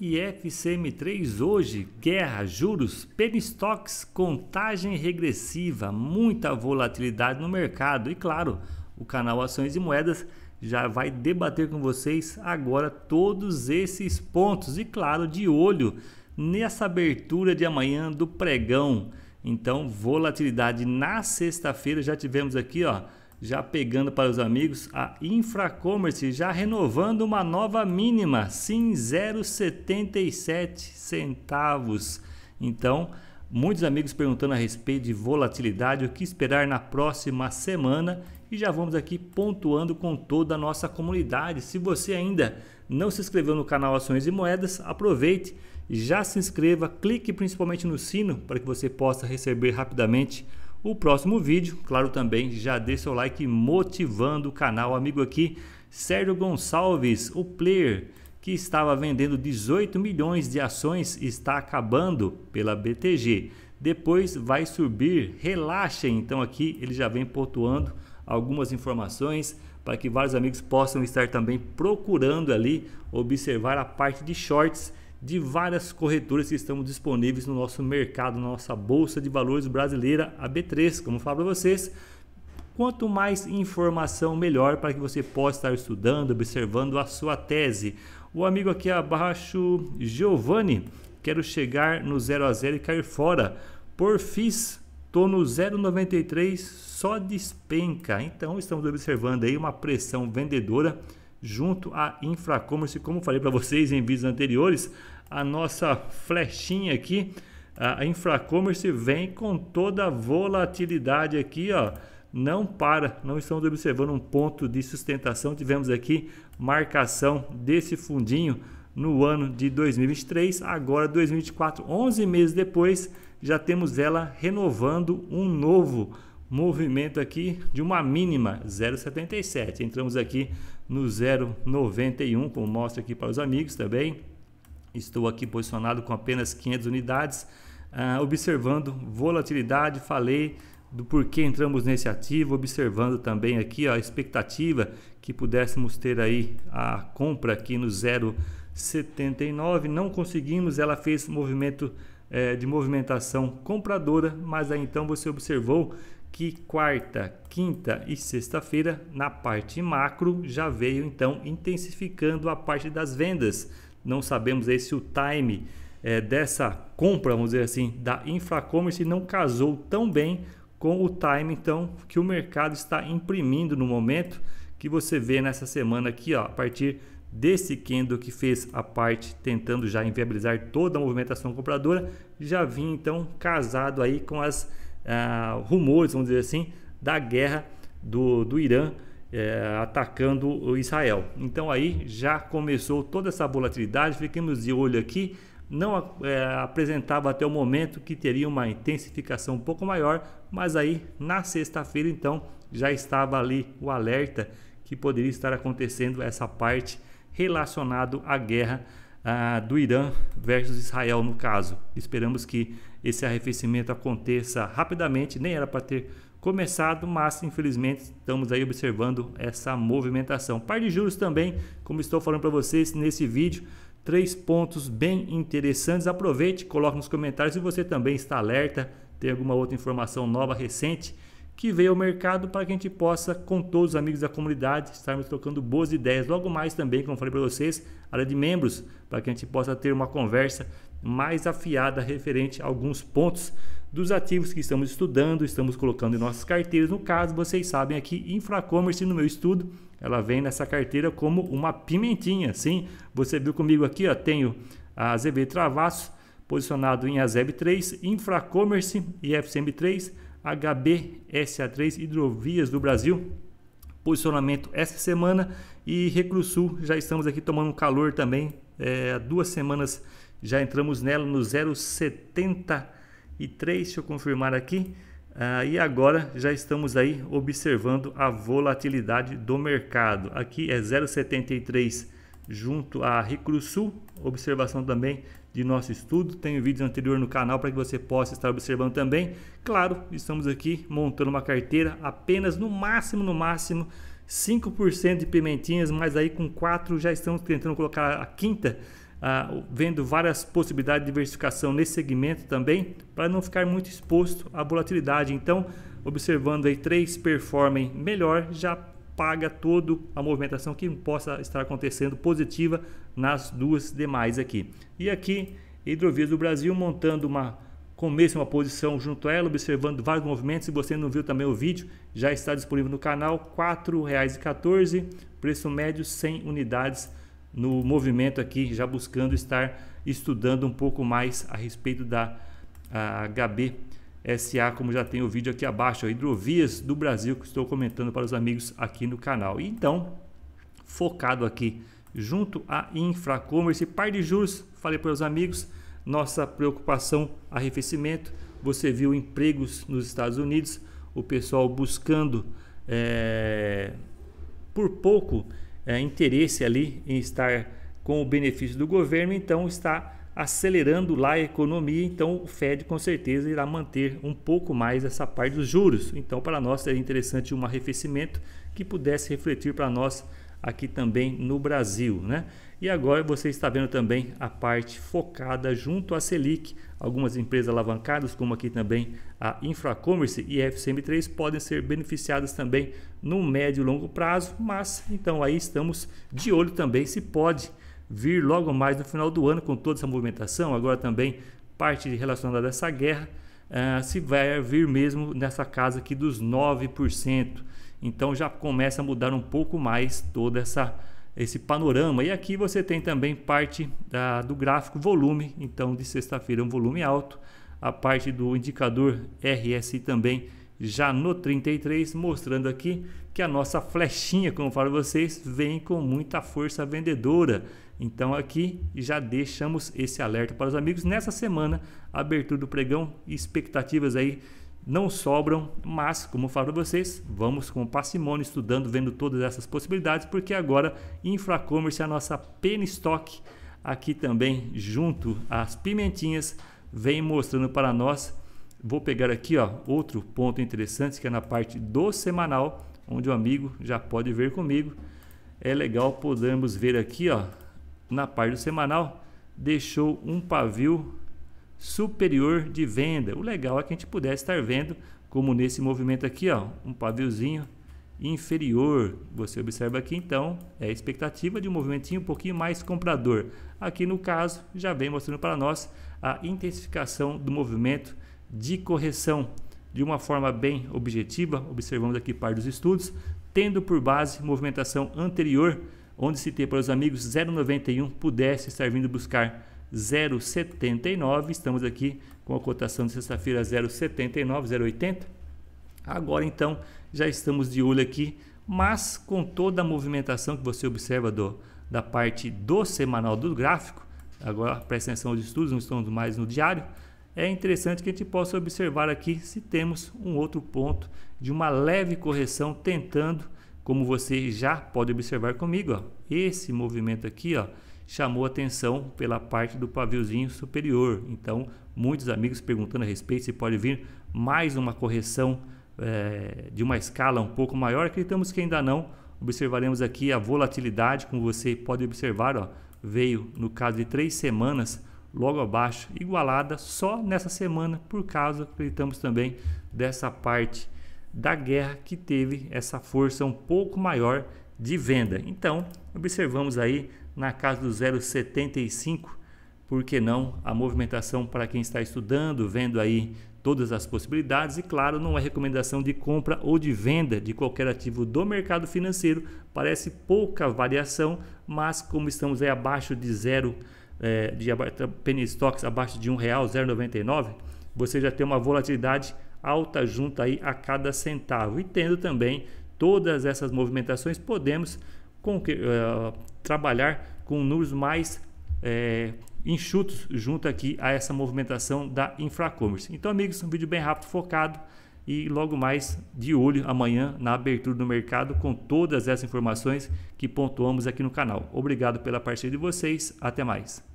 IFCM3 hoje, guerra, juros, penny stocks, contagem regressiva, muita volatilidade no mercado e claro, o canal Ações e Moedas já vai debater com vocês agora todos esses pontos e claro, de olho nessa abertura de amanhã do pregão. Então, volatilidade na sexta-feira já tivemos aqui, ó, já pegando para os amigos a Infracommerce, já renovando uma nova mínima, sim, 0,77 centavos. Então, muitos amigos perguntando a respeito de volatilidade, o que esperar na próxima semana e já vamos aqui pontuando com toda a nossa comunidade. Se você ainda não se inscreveu no canal Ações e Moedas, aproveite, já se inscreva, clique principalmente no sino para que você possa receber rapidamente o próximo vídeo. Claro também, já dê seu like motivando o canal. Amigo aqui, Sérgio Gonçalves, o player que estava vendendo 18 milhões de ações está acabando pela BTG. Depois vai subir, relaxem. Então aqui ele já vem pontuando algumas informações para que vários amigos possam estar também procurando ali observar a parte de shorts de várias corretoras que estão disponíveis no nosso mercado, na nossa bolsa de valores brasileira, a B3. Como eu falo para vocês, quanto mais informação melhor para que você possa estar estudando, observando a sua tese. O amigo aqui abaixo, Giovanni, quero chegar no 0 a 0 e cair fora. Por FIS, tô no 0,93, só despenca. Então estamos observando aí uma pressão vendedora junto à Infracommerce, como falei para vocês em vídeos anteriores, a nossa flechinha aqui, a Infracommerce vem com toda a volatilidade aqui, ó. Não para, não estamos observando um ponto de sustentação. Tivemos aqui marcação desse fundinho no ano de 2023, agora 2024, 11 meses depois, já temos ela renovando um novo movimento aqui de uma mínima 0,77. Entramos aqui no 0,91, como mostra aqui para os amigos também. Estou aqui posicionado com apenas 500 unidades, ah, observando volatilidade, falei do porquê entramos nesse ativo, observando também aqui ó, a expectativa que pudéssemos ter aí a compra aqui no 0,79, não conseguimos, ela fez movimento eh, de movimentação compradora, mas aí então você observou que quarta, quinta e sexta-feira, na parte macro, já veio então intensificando a parte das vendas, não sabemos aí se o time é, dessa compra, vamos dizer assim, da Infracommerce não casou tão bem com o time então que o mercado está imprimindo no momento que você vê nessa semana aqui, ó, a partir desse candle que fez a parte tentando já inviabilizar toda a movimentação compradora, já vinha então casado aí com as ah, rumores, vamos dizer assim, da guerra do, do Irã é, atacando o Israel. Então aí já começou toda essa volatilidade, fiquemos de olho aqui. Não é, apresentava até o momento que teria uma intensificação um pouco maior, mas aí na sexta-feira então já estava ali o alerta que poderia estar acontecendo essa parte relacionado à guerra ah, do Irã versus Israel no caso. Esperamos que esse arrefecimento aconteça rapidamente, nem era para ter começado, mas infelizmente estamos aí observando essa movimentação. Par de juros também, como estou falando para vocês nesse vídeo, três pontos bem interessantes. Aproveite, coloque nos comentários se você também está alerta, tem alguma outra informação nova recente que veio ao mercado para que a gente possa, com todos os amigos da comunidade, estarmos trocando boas ideias. Logo mais também, como falei para vocês, área de membros, para que a gente possa ter uma conversa mais afiada referente a alguns pontos dos ativos que estamos estudando, estamos colocando em nossas carteiras. No caso, vocês sabem aqui, Infracommerce, no meu estudo, ela vem nessa carteira como uma pimentinha, sim. Você viu comigo aqui, ó, tenho a ZB Travasso posicionado em Azeb 3, Infracommerce e FCM3, HB SA3 Hidrovias do Brasil. Posicionamento essa semana e Recrusul, já estamos aqui tomando um calor também. É, duas semanas já entramos nela no 070 e 3, deixa eu confirmar aqui. aí ah, e agora já estamos aí observando a volatilidade do mercado. Aqui é 0,73 junto a Ricrusul, observação também de nosso estudo. Tem um vídeo anterior no canal para que você possa estar observando também. Claro, estamos aqui montando uma carteira apenas no máximo, no máximo 5% de pimentinhas, mas aí com 4 já estamos tentando colocar a quinta ah, vendo várias possibilidades de diversificação nesse segmento também, para não ficar muito exposto à volatilidade. Então, observando aí três performem melhor, já paga toda a movimentação que possa estar acontecendo positiva nas duas demais aqui. E aqui, Hidrovias do Brasil montando uma começo uma posição junto a ela, observando vários movimentos. Se você não viu também o vídeo, já está disponível no canal, R$ 4,14, preço médio 100 unidades no movimento aqui, já buscando estar estudando um pouco mais a respeito da HBSA, como já tem o vídeo aqui abaixo, hidrovias do Brasil, que estou comentando para os amigos aqui no canal. Então, focado aqui junto à Infracommerce, par de juros, falei para os amigos, nossa preocupação, arrefecimento, você viu empregos nos Estados Unidos, o pessoal buscando é, por pouco é, interesse ali em estar com o benefício do governo, então está acelerando lá a economia, então o Fed com certeza irá manter um pouco mais essa parte dos juros. Então para nós seria interessante um arrefecimento que pudesse refletir para nós aqui também no Brasil, né? E agora você está vendo também a parte focada junto à Selic. Algumas empresas alavancadas, como aqui também a Infracommerce e a FCM3, podem ser beneficiadas também no médio e longo prazo, mas então aí estamos de olho também se pode vir logo mais no final do ano com toda essa movimentação, agora também parte relacionada a essa guerra, uh, se vai vir mesmo nessa casa aqui dos 9%. Então já começa a mudar um pouco mais toda essa esse panorama. E aqui você tem também parte da, do gráfico volume, então de sexta-feira um volume alto, a parte do indicador RSI também já no 33, mostrando aqui que a nossa flechinha, como eu falo vocês, vem com muita força vendedora. Então aqui já deixamos esse alerta para os amigos nessa semana, abertura do pregão, expectativas aí não sobram, mas como eu falo para vocês, vamos com parcimônio estudando, vendo todas essas possibilidades, porque agora Infracommerce é a nossa penny stock aqui também junto às pimentinhas vem mostrando para nós. Vou pegar aqui, ó, outro ponto interessante que é na parte do semanal, onde o amigo já pode ver comigo. É legal podemos ver aqui, ó, na parte do semanal, deixou um pavio superior de venda. O legal é que a gente pudesse estar vendo, como nesse movimento aqui, ó, um paviozinho inferior. Você observa aqui então, é a expectativa de um movimentinho um pouquinho mais comprador. Aqui no caso, já vem mostrando para nós a intensificação do movimento de correção de uma forma bem objetiva, observamos aqui parte dos estudos, tendo por base movimentação anterior, onde se tem para os amigos 0,91 pudesse estar vindo buscar 0,79. Estamos aqui com a cotação de sexta-feira 0,79, 0,80. Agora então já estamos de olho aqui, mas com toda a movimentação que você observa do, da parte do semanal do gráfico, agora presta atenção aos estudos, não estamos mais no diário, é interessante que a gente possa observar aqui se temos um outro ponto de uma leve correção tentando, como você já pode observar comigo, ó, esse movimento aqui, ó, chamou atenção pela parte do paviozinho superior. Então, muitos amigos perguntando a respeito se pode vir mais uma correção é, de uma escala um pouco maior. Acreditamos que ainda não. Observaremos aqui a volatilidade, como você pode observar, ó, veio no caso de três semanas logo abaixo, igualada só nessa semana, por causa, acreditamos também, dessa parte da guerra que teve essa força um pouco maior de venda. Então, observamos aí na casa do 0,75, por que não a movimentação para quem está estudando, vendo aí todas as possibilidades e claro, não é recomendação de compra ou de venda de qualquer ativo do mercado financeiro, parece pouca variação, mas como estamos aí abaixo de zero é, de penny stocks abaixo de R$ 1,099, você já tem uma volatilidade alta junto aí a cada centavo e tendo também todas essas movimentações podemos com que, uh, trabalhar com números mais é, enxutos junto aqui a essa movimentação da Infracommerce. Então, amigos, um vídeo bem rápido, focado e logo mais de olho amanhã na abertura do mercado com todas essas informações que pontuamos aqui no canal. Obrigado pela parceria de vocês, até mais.